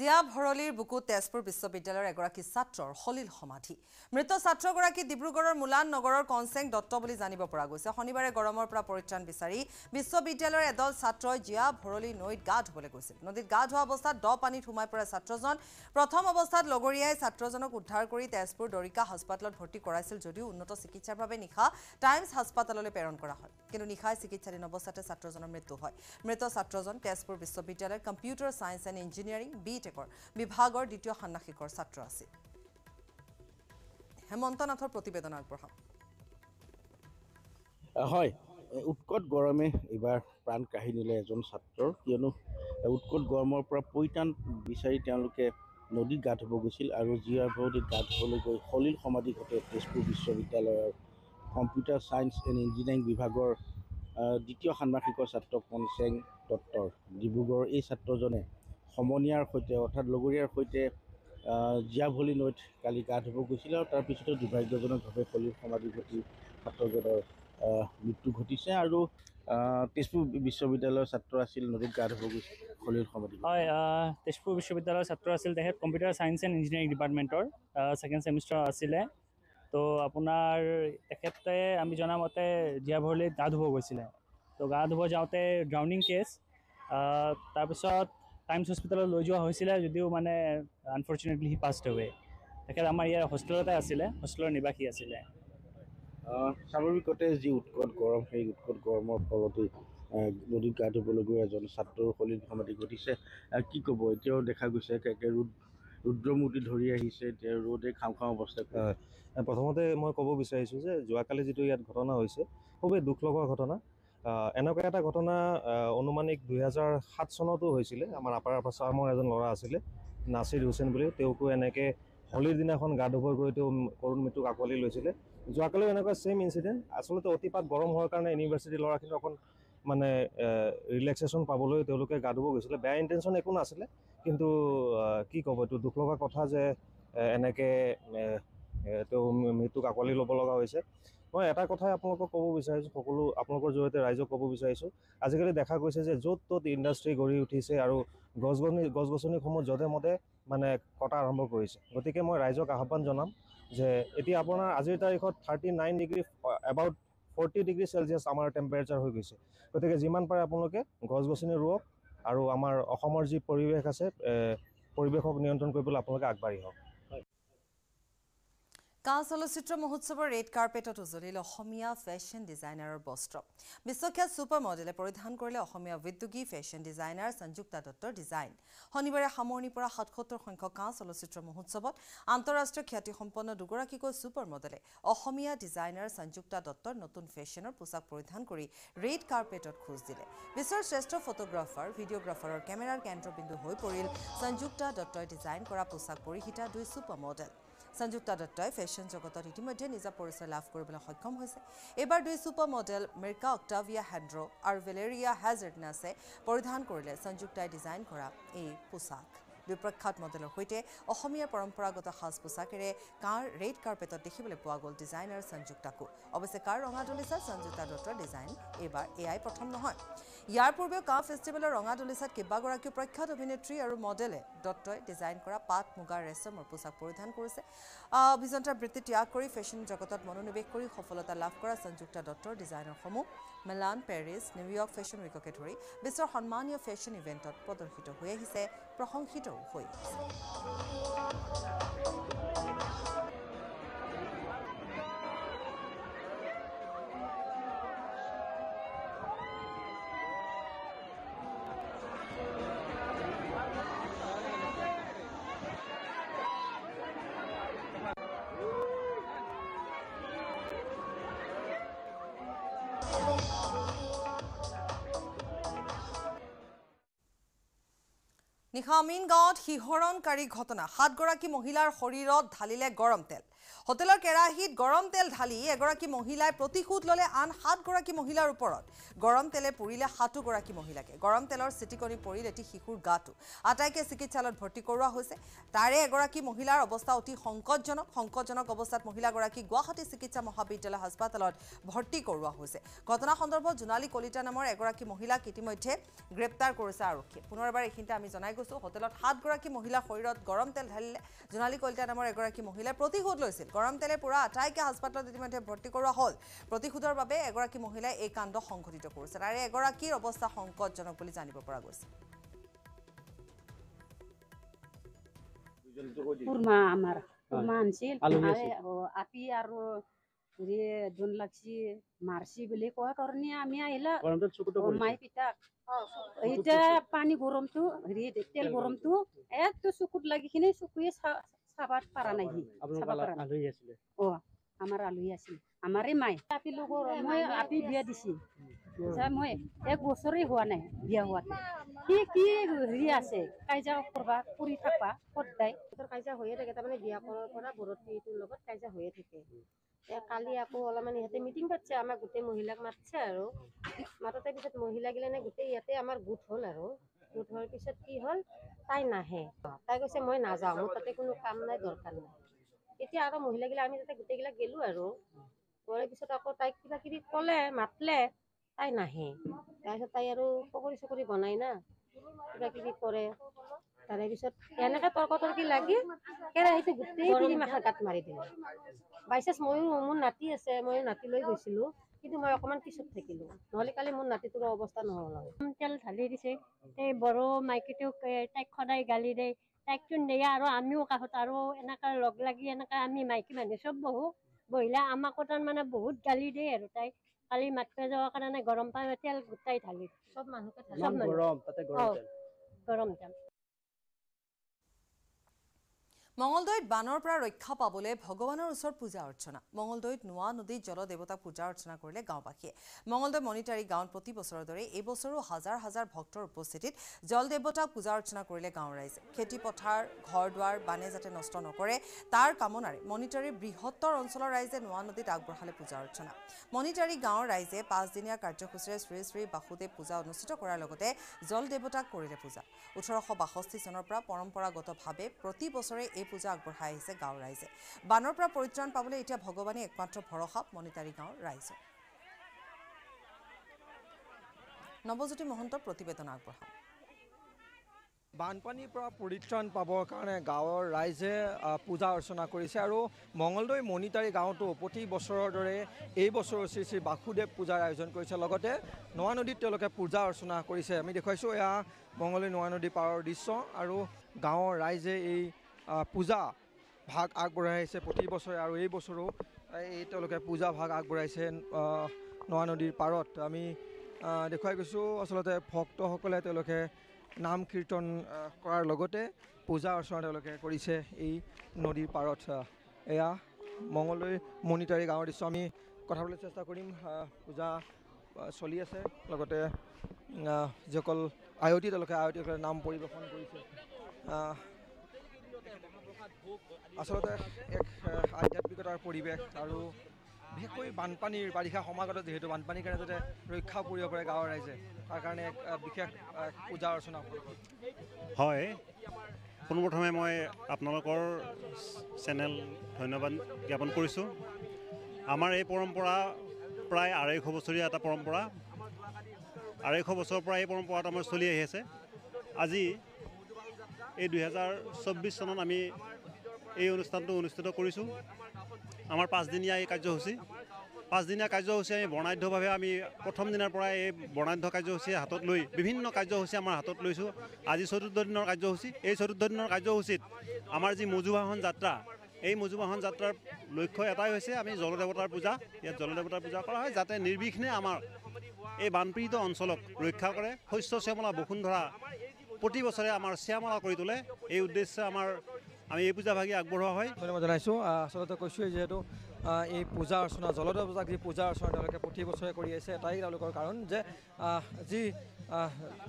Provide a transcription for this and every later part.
জিয়া ভৰলীৰ বুকু তেজপুৰ বিশ্ববিদ্যালয়ৰ এগৰাকী ছাত্ৰৰ সলিল সমাধি মৃত ছাত্ৰগৰাকী ডিব্ৰুগড়ৰ মোলান নগৰৰ কনচেং দত্ত বুলি জানিব পৰা গৈছে শনিবাৰে গৰমৰ পৰা পৰিত্ৰাণ বিচাৰি বিশ্ববিদ্যালয়ৰ এদল ছাত্ৰই জিয়া ভৰলী নৈত গা ধুবলৈ গৈছিল নদীত গা ধোৱা অৱস্থাত দ পানীত সোমাই পৰা ছাত্ৰজন প্ৰথম অৱস্থাত লগৰীয়াই ছাত্ৰজনক উদ্ধাৰ কৰি তেজপুৰ দৰিকা হাস্পাতালত ভৰ্তি কৰাইছিল যদিও উন্নত চিকিৎসাৰ বাবে নিশা টাইমছ হাস্পাতাললৈ প্ৰেৰণ কৰা হয় কিন্তু নিশাই চিকিৎসাধীন অৱস্থাতে ছাত্ৰজনৰ মৃত্যু হয় মৃত ছাত্ৰজন তেজপুৰ বিশ্ববিদ্যালয়ৰ কম্পিউটাৰ ছায়েন্স এণ্ড ইঞ্জিনিয়াৰিং বিট বিটেকৰ বিভাগৰ দ্বিতীয় ষান্মাসিকৰ ছাত্ৰ আছিল হেমন্ত নাথৰ প্ৰতিবেদন আগবঢ়াওক হয় উৎকট গৰমে এইবাৰ প্ৰাণ কাঢ়ি নিলে এজন ছাত্ৰৰ কিয়নো উৎকট গৰমৰ পৰা পৰিত্ৰাণ বিচাৰি তেওঁলোকে নদীত গা ধুব গৈছিল আৰু জিয়াৰ ভৱতীত গা ধুবলৈ গৈ সলিল সমাধি ঘটে তেজপুৰ বিশ্ববিদ্যালয়ৰ কম্পিউটাৰ ছায়েন্স এণ্ড ইঞ্জিনিয়াৰিং বিভাগৰ দ্বিতীয় ষান্মাসিকৰ ছাত্ৰ কনচেং দত্তৰ ডিব্ৰুগড়ৰ এই ছাত্ৰজনে সমনীয়াৰ সৈতে অৰ্থাৎ লগৰীয়াৰ সৈতে জীয়া জীয়াভলি নৈত কালি গা ধুব গৈছিল আৰু তাৰপিছতো দুৰ্ভাগ্যজনকভাৱে শলীৰ সমাধি ঘটি ছাত্ৰজনৰ মৃত্যু ঘটিছে আৰু তেজপুৰ বিশ্ববিদ্যালয়ৰ ছাত্ৰ আছিল নদীত গা ধুব গৈছে শলীৰ সমাধি হয় তেজপুৰ বিশ্ববিদ্যালয়ৰ ছাত্ৰ আছিল তেখেত কম্পিউটাৰ চায়েন্স এণ্ড ইঞ্জিনিয়াৰিং ডিপাৰ্টমেণ্টৰ ছেকেণ্ড ছেমিষ্টাৰ আছিলে তো আপোনাৰ এখেতে আমি জনা মতে জীয়াভৰলিত গা ধুব গৈছিলে তো গা ধুব যাওঁতে ড্ৰাউনিং কেছ তাৰপিছত টাইমছ হস্পিটেলত লৈ যোৱা হৈছিলে যদিও মানে আনফৰ্চুনেটলি হি পাছড হৈ তেখেত আমাৰ ইয়াৰ হোষ্টেলতে আছিলে হোষ্টেলৰ নিবাসী আছিলে স্বাভাৱিকতে যি উৎকট গৰম সেই উৎকট গৰমৰ ফলতে নদীত গা ধুবলগীয়া এজন ছাত্ৰৰ শলীত সমাতি ঘটিছে কি ক'ব এতিয়াও দেখা গৈছে একে ৰোদ ৰুদ্ৰমূৰ্তি ধৰি আহিছে এতিয়া ৰ'দে খাওঁ খাওঁ অৱস্থাত প্ৰথমতে মই ক'ব বিচাৰিছোঁ যে যোৱাকালি যিটো ইয়াত ঘটনা হৈছে খুবেই দুখ লগা ঘটনা এনেকুৱা এটা ঘটনা অনুমানিক দুহেজাৰ সাত চনতো হৈছিলে আমাৰ আপাৰ আপাচামৰ এজন ল'ৰা আছিলে নাছিৰ হুছেইন বুলি তেওঁকো এনেকৈ হোলীৰ দিনাখন গা ধুব গৈ তেওঁ কৰুণ মৃত্যুক আঁকোৱালি লৈছিলে যোৱাকালিও এনেকুৱা ছেইম ইঞ্চিডেণ্ট আচলতে অতিপাত গৰম হোৱাৰ কাৰণে ইউনিভাৰ্চিটিৰ ল'ৰাখিনি অকণ মানে ৰিলেক্সেশ্যন পাবলৈ তেওঁলোকে গা ধুব গৈছিলে বেয়া ইণ্টেনশ্যন একো নাছিলে কিন্তু কি ক'ব এইটো দুখ লগা কথা যে এনেকৈ তেওঁ মৃত্যুক আঁকোৱালি ল'ব লগা হৈছে মই এটা কথাই আপোনালোকক ক'ব বিচাৰিছোঁ সকলো আপোনালোকৰ জৰিয়তে ৰাইজক ক'ব বিচাৰিছোঁ আজিকালি দেখা গৈছে যে য'ত ত'ত ইণ্ডাষ্ট্ৰি গঢ়ি উঠিছে আৰু গছ গছনি গছ গছনিসমূহ যধে মতে মানে কটা আৰম্ভ কৰিছে গতিকে মই ৰাইজক আহ্বান জনাম যে এতিয়া আপোনাৰ আজিৰ তাৰিখত thirty nine degree about forty degree celsius আমাৰ টেম্পাৰেচাৰ হৈ গৈছে গতিকে যিমান পাৰে আপোনালোকে গছ গছনি ৰুৱক আৰু আমাৰ অসমৰ যি পৰিৱেশ আছে পৰিৱেশক নিয়ন্ত্ৰণ কৰিবলৈ আপোনালোকে আগবাঢ়ি হওক কাঁ চলচ্চিত্ৰ মহোৎসৱৰ ৰেড কাৰ্পেটত উজলিল অসমীয়া ফেশ্বন ডিজাইনাৰৰ বস্ত্ৰ বিশ্বখ্যাত ছুপাৰ মডেলে পৰিধান কৰিলে অসমীয়া উদ্যোগী ফেশ্বন ডিজাইনাৰ সঞ্জুক্তা দত্তৰ ডিজাইন শনিবাৰে সামৰণিৰ পৰা সাতসত্তৰ সংখ্যক কাঁ চলচ্চিত্ৰ মহোৎসৱত আন্তঃৰাষ্ট্ৰীয় খ্যাতিসম্পন্ন দুগৰাকীকৈ ছুপাৰ মডেলে অসমীয়া ডিজাইনাৰ সঞ্জুক্তা দত্তৰ নতুন ফেশ্বনৰ পোছাক পৰিধান কৰি ৰেড কাৰ্পেটত খোজ দিলে বিশ্বৰ শ্ৰেষ্ঠ ফটোগ্ৰাফাৰ ভিডিঅ'গ্ৰাফাৰৰ কেমেৰাৰ কেন্দ্ৰবিন্দু হৈ পৰিল সঞ্জুক্তা দত্তই ডিজাইন কৰা পোছাক পৰিহিতা দুই ছুপাৰ মডেল সঞ্জুক্তা দত্তই ফেশ্বন জগতত ইতিমধ্যে নিজা পৰিচয় লাভ কৰিবলৈ সক্ষম হৈছে এইবাৰ দুই super model Mirka Octavia Hendro' আৰু ভেলেৰিয়া হেজাৰ্ডনাছে পৰিধান কৰিলে সঞ্জুক্তাই ডিজাইন কৰা এই পোছাক বিপ্ৰখ্যাত মডেলৰ সৈতে অসমীয়া পৰম্পৰাগত সাজ পোছাকেৰে কাৰ ৰেড কাৰ্পেটত দেখিবলৈ পোৱা গ'ল ডিজাইনাৰ সঞ্জুক্তাকো অৱশ্যে কাৰ ৰঙা ৰঙাদলিচাত সঞ্জুক্তা দত্তৰ ডিজাইন এইবাৰ এয়াই প্ৰথম নহয় ইয়াৰ পূৰ্বেও কাঁহ ফেষ্টিভেলৰ ৰঙা ৰঙাদলিচাত কেইবাগৰাকীও প্ৰখ্যাত অভিনেত্ৰী আৰু মডেলে দত্তই ডিজাইন কৰা পাট মুগাৰ ৰেচমৰ পোছাক পৰিধান কৰিছে অভিযন্তাৰ বৃত্তি ত্যাগ কৰি ফেশ্বন জগতত মনোনিৱেশ কৰি সফলতা লাভ কৰা সঞ্জুক্তা দত্তৰ ডিজাইনৰসমূহ মিলান পেৰিছ নিউয়ৰ্ক ফেশ্বন উইককে ধৰি বিশ্বৰ সন্মানীয় ফেশ্বন ইভেণ্টত প্ৰদৰ্শিত হৈ আহিছে প্ৰশংসিতও হৈ আহিছে নিশামিন গাঁৱত শিহৰণকাৰী ঘটনা সাতগৰাকী মহিলাৰ শৰীৰত ঢালিলে গৰম তেল হোটেলৰ কেৰাহীত গৰম তেল ঢালি এগৰাকী মহিলাই প্ৰতিশোধ ল'লে আন সাতগৰাকী মহিলাৰ ওপৰত গৰম তেলে পুৰিলে সাতোগৰাকী মহিলাকে গৰম তেলৰ চিটিকনি পৰিল এটি শিশুৰ গাটো আটাইকে চিকিৎসালয়ত ভৰ্তি কৰোৱা হৈছে তাৰে এগৰাকী মহিলাৰ অৱস্থা অতি সংকটজনক সংকটজনক অৱস্থাত মহিলাগৰাকী গুৱাহাটী চিকিৎসা মহাবিদ্যালয় হাস্পাতালত ভৰ্তি কৰোৱা হৈছে ঘটনা সন্দৰ্ভত জোনালী কলিতা নামৰ এগৰাকী মহিলাক ইতিমধ্যে গ্ৰেপ্তাৰ কৰিছে আৰক্ষীয়ে পুনৰবাৰ এইখিনিতে আমি জনাই গৈছোঁ কৈছোঁ হোটেলত সাতগৰাকী মহিলা শৰীৰত গৰম তেল ঢালিলে জোনালী কলিতা নামৰ এগৰাকী মহিলাই প্ৰতিশোধ লৈছিল গৰম তেলে পূৰা আটাইকে হাস্পাতালত ইতিমধ্যে ভৰ্তি কৰোৱা হ'ল প্ৰতিশোধৰ বাবে এগৰাকী মহিলাই এই কাণ্ড সংঘটিত কৰিছিল আৰু এগৰাকীৰ অৱস্থা সংকটজনক বুলি জানিব পৰা গৈছে আমাৰ আনছিল আপি আৰু যোন লাগছি মাৰছি বুলি কোৱা কাৰণে আমি আহিলা মাই পিতাক এতিয়া পানী গৰমটো হেৰি তেল গৰমটো এইটো চকুত লাগি কিনে চকুৱে চাব পাৰা নাই অ আমাৰ আলহী আছিল আমাৰে মাই আপি লগৰ মই আপি বিয়া দিছি মই এক বছৰে হোৱা নাই বিয়া হোৱাটো সি কি হেৰি আছে কাইজা কৰবা কৰি থাকবা সদায় কাইজা হৈয়ে থাকে তাৰমানে বিয়া কৰাৰ পৰা বৰতীটোৰ লগত কাইজা হৈয়ে থাকে কালি আকৌ অলপমান ইহঁতে মিটিং পাতিছে আমাৰ গোটেই মহিলাক মাতিছে আৰু মাতোতে পিছত মহিলাগিলানে গোটেই ইয়াতে আমাৰ গোট হ'ল আৰু গোট হোৱাৰ পিছত কি হ'ল তাই নাহে তাই কৈছে মই নাযাওঁ মোৰ তাতে কোনো কাম নাই দৰকাৰ নাই এতিয়া আৰু মহিলাগিলা আমি তাতে গোটেইগিলা গেলোঁ আৰু গৈ পিছত আকৌ তাইক কিবা কিবি ক'লে মাতলে তাই নাহে তাৰপিছত তাই আৰু পকৰি চকৰি বনায় না কিবা কিবি কৰে তাৰে পিছত এনেকে তৰ্ক তৰ্কি লাগি কেৰাহীটো গোটেই মাথা গাত মাৰি দিলে বাইচাঞ্চ ময়ো মোৰ নাতি আছে মই নাতি লৈ গৈছিলোঁ কিন্তু মই অকণমান পিছত থাকিলো নহ'লে কালি মোৰ নাতিটোৰ অৱস্থা নহ'ল হয় তেল ঢালি দিছে এই বড়ো মাইকীটোক তাইক সদায় গালি দেই তাইকটো নিয়া আৰু আমিও কাষত আৰু এনেকা লগ লাগি এনেকৈ আমি মাইকী মানুহ চব বহোঁ বহিলে আমাকো তাৰমানে বহুত গালি দিয়ে আৰু তাইক কালি মাত মাতিব যোৱাৰ কাৰণে গৰম পানী তেল গোটাই ঢালি চব মানুহকে গৰম তেল মঙলদৈত বানৰ পৰা ৰক্ষা পাবলৈ ভগৱানৰ ওচৰত পূজা অৰ্চনা মঙলদৈত নোৱা নদীত জলদেৱতাক পূজা অৰ্চনা কৰিলে গাঁওবাসীয়ে মঙলদৈ মণিতাৰী গাঁৱত প্ৰতি বছৰৰ দৰে এইবছৰো হাজাৰ হাজাৰ ভক্তৰ উপস্থিতিত জলদেৱতাক পূজা অৰ্চনা কৰিলে গাঁৱৰ ৰাইজ খেতিপথাৰ ঘৰ দুৱাৰ বানে যাতে নষ্ট নকৰে তাৰ কামনাৰে মণিতাৰীৰ বৃহত্তৰ অঞ্চলৰ ৰাইজে নোৱা নদীত আগবঢ়ালে পূজা অৰ্চনা মণিতাৰী গাঁৱৰ ৰাইজে পাঁচদিনীয়া কাৰ্যসূচীৰে শ্ৰী শ্ৰী বাসুদেৱ পূজা অনুষ্ঠিত কৰাৰ লগতে জল দেৱতাক কৰিলে পূজা ওঠৰশ বাষষ্ঠি চনৰ পৰা পৰম্পৰাগতভাৱে প্ৰতি বছৰে এই পূজা আগবঢ়াই আহিছে গাঁৱৰ ৰাইজে বানৰ পৰা পৰিত্ৰাণ পাবলৈ এতিয়া ভগৱানে একমাত্ৰ ভৰসা মণিতাৰী গাঁৱৰ ৰাইজে নৱজ্যোতি মহন্ত প্ৰতিবেদন আগবঢ়াওক বানপানীৰ পৰা পৰিত্ৰাণ পাবৰ কাৰণে গাঁৱৰ ৰাইজে পূজা অৰ্চনা কৰিছে আৰু মঙলদৈ মণিতাৰী গাঁৱতো প্ৰতি বছৰৰ দৰে এই বছৰ শ্ৰী শ্ৰী বাসুদেৱ পূজাৰ আয়োজন কৰিছে লগতে নোৱা নদীত তেওঁলোকে পূজা অৰ্চনা কৰিছে আমি দেখুৱাইছোঁ এয়া মঙলদৈ নোৱা নদী পাৰৰ দৃশ্য আৰু গাঁৱৰ ৰাইজে এই পূজা ভাগ আগবঢ়াই আহিছে প্ৰতি বছৰে আৰু এই বছৰো এই তেওঁলোকে পূজা ভাগ আগবঢ়াইছে নৱা নদীৰ পাৰত আমি দেখুৱাই গৈছোঁ আচলতে ভক্তসকলে তেওঁলোকে নাম কীৰ্তন কৰাৰ লগতে পূজা অৰ্চনা তেওঁলোকে কৰিছে এই নদীৰ পাৰত এয়া মঙলদৈ মণিতাৰী গাঁৱৰ দৃশ্য আমি কথাবলৈ চেষ্টা কৰিম পূজা চলি আছে লগতে যিসকল আয়তী তেওঁলোকে আয়তীসকলে নাম পৰিৱেশন কৰিছে আচলতে এক আধ্যাত্মিকতাৰ পৰিৱেশ আৰু বিশেষকৈ বানপানীৰ বাৰিষা সমাগত যিহেতু বানপানীৰ কাৰণে যাতে ৰক্ষা পৰিব পাৰে গাঁৱৰ ৰাইজে তাৰ কাৰণে এক বিশেষ পূজা অৰ্চনা হয় পোনপ্ৰথমে মই আপোনালোকৰ চেনেল ধন্যবাদ জ্ঞাপন কৰিছোঁ আমাৰ এই পৰম্পৰা প্ৰায় আঢ়ৈশ বছৰীয়া এটা পৰম্পৰা আঢ়ৈশ বছৰৰ পৰা এই পৰম্পৰাটো আমাৰ চলি আহি আছে আজি এই দুহেজাৰ চৌব্বিছ চনত আমি এই অনুষ্ঠানটো অনুষ্ঠিত কৰিছোঁ আমাৰ পাঁচদিনীয়া এই কাৰ্যসূচী পাঁচদিনীয়া কাৰ্যসূচী আমি বৰ্ণাঢ্যভাৱে আমি প্ৰথম দিনাৰ পৰাই এই বৰ্ণাঢ্য কাৰ্যসূচী হাতত লৈ বিভিন্ন কাৰ্যসূচী আমাৰ হাতত লৈছোঁ আজি চতুৰ্থ দিনৰ কাৰ্যসূচী এই চতুৰ্থ দিনৰ কাৰ্যসূচীত আমাৰ যি মজুবাহন যাত্ৰা এই মজুবাহন যাত্ৰাৰ লক্ষ্য এটাই হৈছে আমি জলদেৱতাৰ পূজা ইয়াত জলদেৱতাৰ পূজা কৰা হয় যাতে নিৰ্বিঘ্নে আমাৰ এই বানপীড়িত অঞ্চলক ৰক্ষা কৰে শস্য শ্যামলা বসুন্ধৰা প্ৰতি বছৰে আমাৰ শ্যামলা কৰি তোলে এই উদ্দেশ্যে আমাৰ আমি এই পূজা ভাগে আগবঢ়োৱা হয় ধন্যবাদ জনাইছোঁ আচলতে কৈছোঁৱেই যিহেতু এই পূজা অৰ্চনা জলদ পূজাক যি পূজা অৰ্চনা তেওঁলোকে প্ৰতি বছৰে কৰি আহিছে এটাই তেওঁলোকৰ কাৰণ যে যি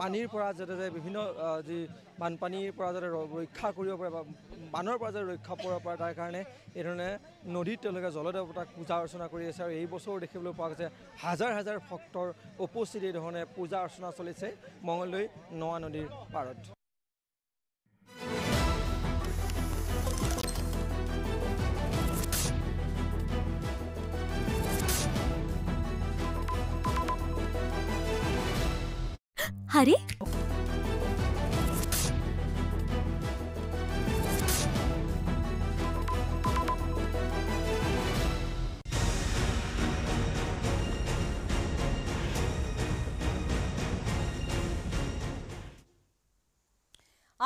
পানীৰ পৰা যাতে যে বিভিন্ন যি বানপানীৰ পৰা যাতে ৰক্ষা কৰিব পাৰে বা বানৰ পৰা যাতে ৰক্ষা পৰিব পাৰে তাৰ কাৰণে এইধৰণে নদীত তেওঁলোকে জলদেৱতাক পূজা অৰ্চনা কৰি আছে আৰু এই বছৰো দেখিবলৈ পোৱা গৈছে হাজাৰ হাজাৰ ভক্তৰ উপস্থিতি এই ধৰণে পূজা অৰ্চনা চলিছে মঙলদৈ নোৱা নদীৰ পাৰত हरे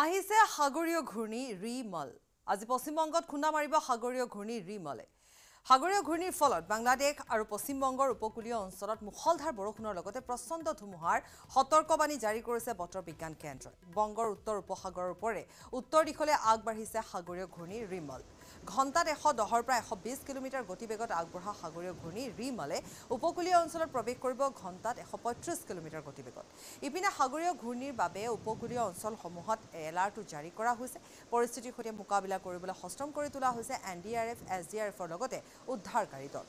আহিছে সাগৰীয় ঘূৰ্ণী ৰিমল আজি পশ্চিমবংগত খুন্দা মাৰিব সাগৰীয় ঘূৰ্ণী ৰিমলে সাগরীয় ঘূর্ণীর ফলত বাংলাদেশ আর পশ্চিমবঙ্গের উপকূলীয় অঞ্চল মুখলধার বরষুণের প্রচণ্ড ধুমুহার সতর্কবাণী জারি করেছে বতর বিজ্ঞান কেন্দ্র বঙ্গর উত্তর উপসাগরের উপরে উত্তর দিকলে আগবাড়ি সাগরীয় ঘূর্ণীর রিমল ঘণ্টাত এশ দহৰ পৰা এশ বিছ কিলোমিটাৰ গতিবেগত আগবঢ়া সাগৰীয় ঘূৰ্ণী ৰিমালে উপকূলীয় অঞ্চলত প্ৰৱেশ কৰিব ঘণ্টাত এশ পঁয়ত্ৰিছ কিলোমিটাৰ গতিবেগত ইপিনে সাগৰীয় ঘূৰ্ণীৰ বাবে উপকূলীয় অঞ্চলসমূহত এলাৰ্টো জাৰি কৰা হৈছে পৰিস্থিতিৰ সৈতে মোকাবিলা কৰিবলৈ সষ্টম কৰি তোলা হৈছে N D R F S D R এফৰ লগতে উদ্ধাৰকাৰী দল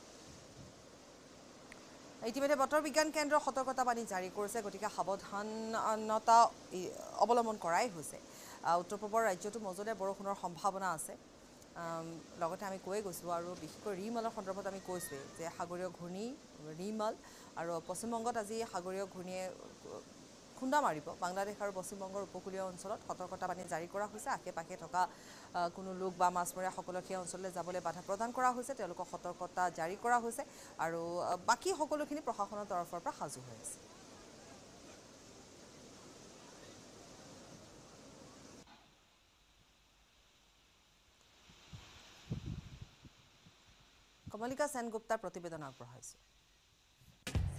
ইতিমধ্যে বতৰ বিজ্ঞান কেন্দ্ৰৰ সতৰ্কতাবাণী জাৰি কৰিছে গতিকে সাৱধানতা অৱলম্বন কৰাই হৈছে উত্তৰ পূবৰ ৰাজ্যটো মজলীয়া বৰষুণৰ সম্ভাৱনা আছে লগতে আমি কৈয়ে গৈছোঁ আৰু বিশেষকৈ ৰিমলৰ সন্দৰ্ভত আমি কৈছোঁৱেই যে সাগৰীয় ঘূৰ্ণী ৰিমল আৰু পশ্চিমবংগত আজি সাগৰীয় ঘূৰ্ণীয়ে খুন্দা মাৰিব বাংলাদেশ আৰু পশ্চিমবংগৰ উপকূলীয় অঞ্চলত সতৰ্কতা বাণী জাৰি কৰা হৈছে আশে পাশে থকা কোনো লোক বা মাছমৰীয়াসকলক সেই অঞ্চললৈ যাবলৈ বাধা প্ৰদান কৰা হৈছে তেওঁলোকক সতৰ্কতা জাৰি কৰা হৈছে আৰু বাকী সকলোখিনি প্ৰশাসনৰ তৰফৰ পৰা সাজু হৈ আছে কমলিকা সেনগুপ্তাৰ প্ৰতিবেদন আগবঢ়াইছোঁ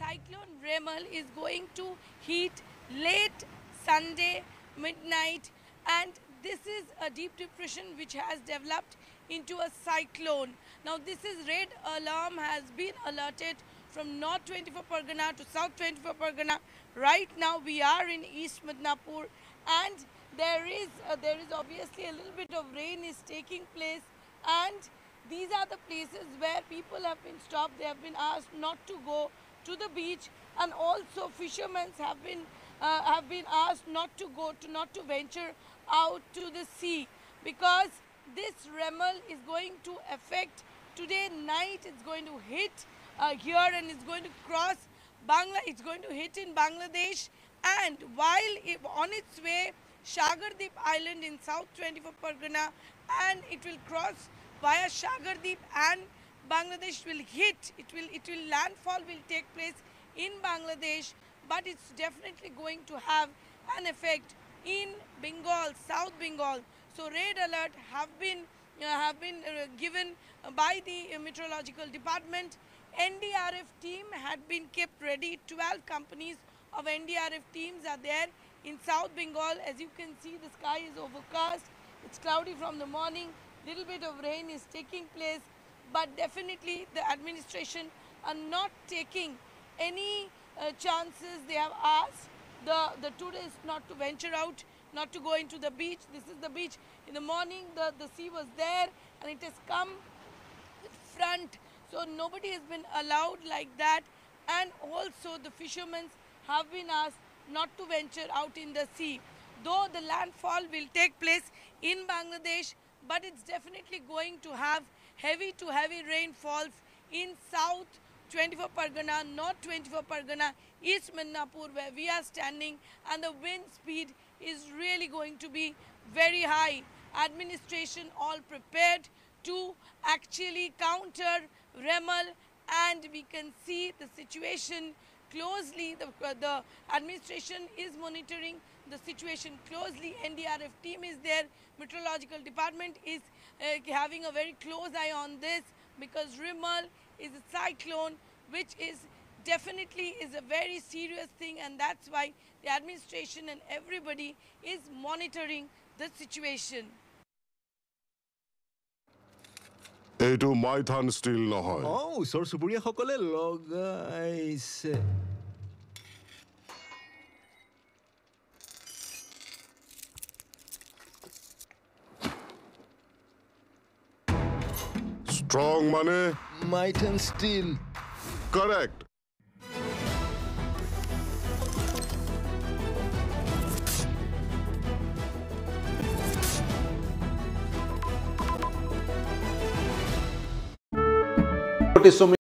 cyclone Remal is going to hit late Sunday midnight and this is a deep depression which has developed into a cyclone. Now this is red alarm has been alerted from North 24 Pargana to South 24 Pargana. Right now we are in East Midnapur and there is uh, there is obviously a little bit of rain is taking place and these are the places where people have been stopped. They have been asked not to go to the beach and also fishermen have been, uh, have been asked not to go, to not to venture out to the sea because this Remel is going to affect today night. It's going to hit uh, here and it's going to cross Bangla. It's going to hit in Bangladesh and while it, on its way Shagardip Island in South 24 Pargana and it will cross via Shagardeep and Bangladesh will hit, it will, it will landfall will take place in Bangladesh, but it's definitely going to have an effect in Bengal, South Bengal. So red alert have been, uh, have been uh, given by the uh, meteorological department. NDRF team had been kept ready. 12 companies of NDRF teams are there in South Bengal. As you can see, the sky is overcast. It's cloudy from the morning little bit of rain is taking place, but definitely the administration are not taking any uh, chances. They have asked the, the tourists not to venture out, not to go into the beach. This is the beach. In the morning, the, the sea was there and it has come front. So nobody has been allowed like that. And also the fishermen have been asked not to venture out in the sea. Though the landfall will take place in Bangladesh, but it's definitely going to have heavy to heavy rainfalls in south 24 Pargana, north 24 Pargana, east Minnapur where we are standing and the wind speed is really going to be very high. Administration all prepared to actually counter Remal and we can see the situation closely. The, uh, the administration is monitoring the situation closely. NDRF team is there. Meteorological department is uh, having a very close eye on this because Rimal is a cyclone which is definitely is a very serious thing and that's why the administration and everybody is monitoring the situation. এইটো Maithon steel নহয় অঁ ওচৰ চুবুৰীয়াসকলে লগাইছে strong মানে Maithan steel correct porque somos